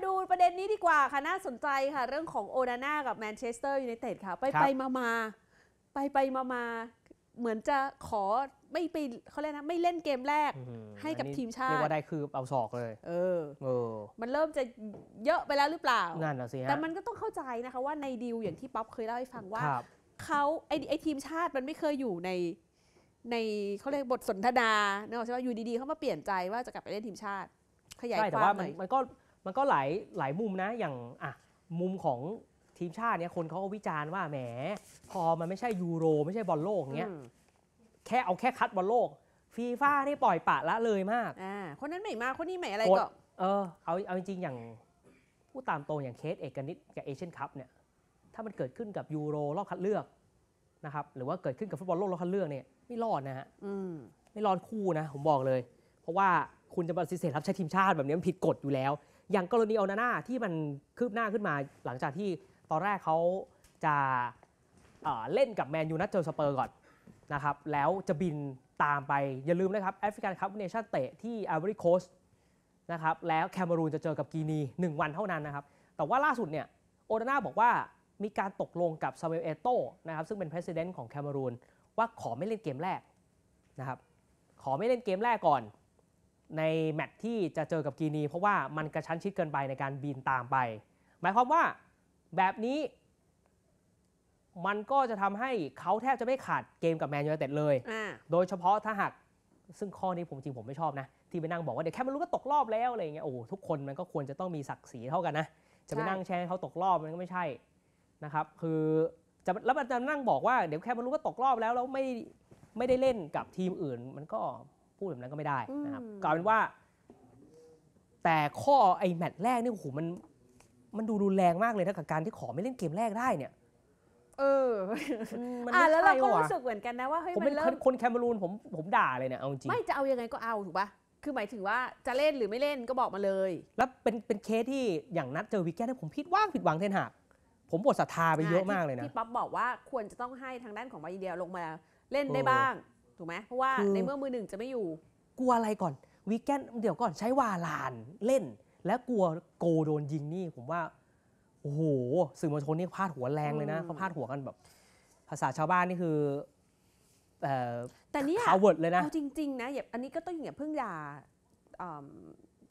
าดูประเด็นนี้ดีกว่าค่ะ น่าสนใจค่ะ เรื่องของโอนาน่ากับแมนเชสเตอร์ยูไนเต็ดค่ะ ไปไปมามาไปไปมามาเหมือนจะขอไม่ไปเขาเรียกนะไม่เล่นเกมแรกให้กับทีมชาติเรียกว่าได้คือเอาศอกเลยเออเออมันเริ่มจะเยอะไปแล้วหรือเปล่านั่นแหะสิฮะแต่มันก็ต้องเข้าใจนะคะ ว่าในดีลอย่างที่ป๊อปเคยเล่าให้ฟังว่าเขาไอไอทีมชาติมันไม่เคยอยู่ในในเขาเรียกบทสนทนาเนอะใช่ไหมอยู่ดีๆ เขามาเปลี่ยนใจว่าจะกลับไปเล่นทีมชาติขยายความหน่อยมันก็มันก็หลายหลายมุมนะอย่างอ่ะมุมของทีมชาติเนี่ย คนเขาก็วิจารณ์ว่าแหม พอมันไม่ใช่ยูโรไม่ใช่บอลโลกเงี้ยแค่เอาแค่คัดบอลโลก ฟีฟ่านี่ปล่อยปะละเลยมากอ่าคนนั้นไม่มา คนนี้ไม่อะไรก็ เออ เอาเอาจริงๆ อย่าง ผู้ตามตรงอย่างเคสเอกนิตกับเอเชียนคัพเนี่ย ถ้ามันเกิดขึ้นกับยูโรรอบคัดเลือกนะครับหรือว่าเกิดขึ้นกับฟุตบอลโลกรอบคัดเลือกเนี่ยไม่รอดนะฮะไม่รอดคู่นะผมบอกเลย เพราะว่าคุณจะปฏิเสธรับใช้ทีมชาติแบบนี้มันผิดกฎอยู่แล้วอย่างกรณีโอนาน่าที่มันคืบหน้าขึ้นมาหลังจากที่ตอนแรกเขาจะเล่นกับ แมนยูนัดเจอสเปอร์ก่อนนะครับแล้วจะบินตามไปอย่าลืมนะครับแอฟริกันคัพเนชั่นเตะที่อาร์บริโคสนะครับแล้วแคเมรูนจะเจอกับกีนี 1 วันเท่านั้นนะครับแต่ว่าล่าสุดเนี่ยโอนาน่าบอกว่ามีการตกลงกับซาเวลเอโตนะครับซึ่งเป็นประธานของแคเมรูน ว่าขอไม่เล่นเกมแรกนะครับขอไม่เล่นเกมแรกก่อนในแมตช์ที่จะเจอกับกีนีเพราะว่ามันกระชั้นชิดเกินไปในการบินตามไป หมายความว่าแบบนี้ มันก็จะทำให้เขาแทบจะไม่ขาดเกมกับแมนยูไนเต็ดเลย โดยเฉพาะถ้าหากซึ่งข้อนี้ผมจริงผมไม่ชอบนะ ที่ไปนั่งบอกว่าเดี๋ยวแค่มันรู้ก็ตกรอบแล้วอะไรเงี้ยโอ้ทุกคนมันก็ควรจะต้องมีศักดิ์ศรีเท่ากันนะ จะไปนั่งแชร์เขาตกรอบมันก็ไม่ใช่นะครับคือจะแล้วมันจะนั่งบอกว่าเดี๋ยวแค่มันรู้ก็ตกรอบแล้ว แล้วไม่ไม่ได้เล่นกับทีมอื่น มันก็พูดแบบนั้นก็ไม่ได้นะครับกลายเป็นว่า แต่ข้อไอ้แมตช์แรกเนี่ยโอ้โหมัน มันดูรุนแรงมากเลยถ้ากับการที่ขอไม่เล่นเกมแรกได้เนี่ย เออมันอ่ะ่แล้วเราก็รู้สึกเหมือนกันนะว่าเฮ้ยผมัเป็นคเริ่นมคนแคเมรูนผมผมด่าเลยเนี่ยเอาจริงไม่จะเอายังไงก็เอาถูกปะคือหมายถึงว่าจะเล่นหรือไม่เล่นก็บอกมาเลย แล้วเป็นเป็นเคสที่อย่างนัดเจอวิกเก้เนี่ผมผิดว่างผิดหวังเทนหักผมหมดศรัทธาไปเยอะมากเลยนะที่ป๊อปบอกว่าควรจะต้องให้ทางด้านของมาอินเดียลงมา เล่นได้บ้างถูกไหมเพราะว่าในเมื่อมือหนึ่งจะไม่อยู่ กลัวอะไรก่อน วีแกนเดี๋ยวก่อนใช้วาลานเล่น และกลัวโกโดนยิงนี่ ผมว่าโอ้โหสื่อมวลชนนี่พาดหัวแรงเลยนะเขาพาดหัวกันแบบ ภาษาชาวบ้านนี่คือเออแต่นี่อขาเิเลยนะเอาจริงๆนะอย่าอันนี้ก็ต้องอย่าเพิ่งย่าอิ่ม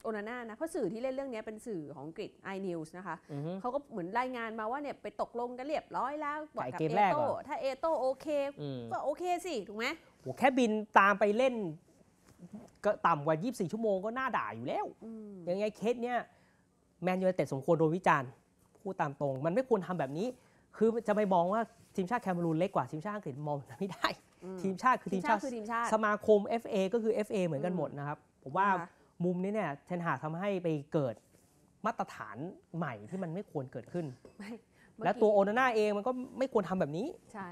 โอนาน่านะ เพราะสื่อที่เล่นเรื่องนี้เป็นสื่อของกรีกฤ i news นะคะเขาก็เหมือนรายงานมาว่าเนี่ยไปตกลงกันเรียบร้อยแล้วกับเอโต้ถ้าเอโต้โอเคก็โอเคสิถูกไหมโหแค่บินตามไปเล่น ก็ต่ำกว่า 24 ชั่วโมงก็น่าด่าอยู่แล้ว ยังไงเคสเนี้ยแมนยูไนเต็ดสมควรโดนวิจารณ์พูดตามตรง มันไม่ควรทำแบบนี้ คือจะไปมองว่า ทีมชาติแคนารูนเล็กกว่า ทีมชาติอังกฤษมองไม่ได้ทีมชาติคือทีมชาติคือทีมชาติ สมาคม FA ก็คือ FA เหมือนกันหมดนะครับ ผมว่ามุมนี้เนี่ยเทนหาทำให้ไปเกิดมาตรฐานใหม่ที่มันไม่ควรเกิดขึ้นและตัวโอนาน่าเองมันก็ไม่ควรทำแบบนี้ ใช่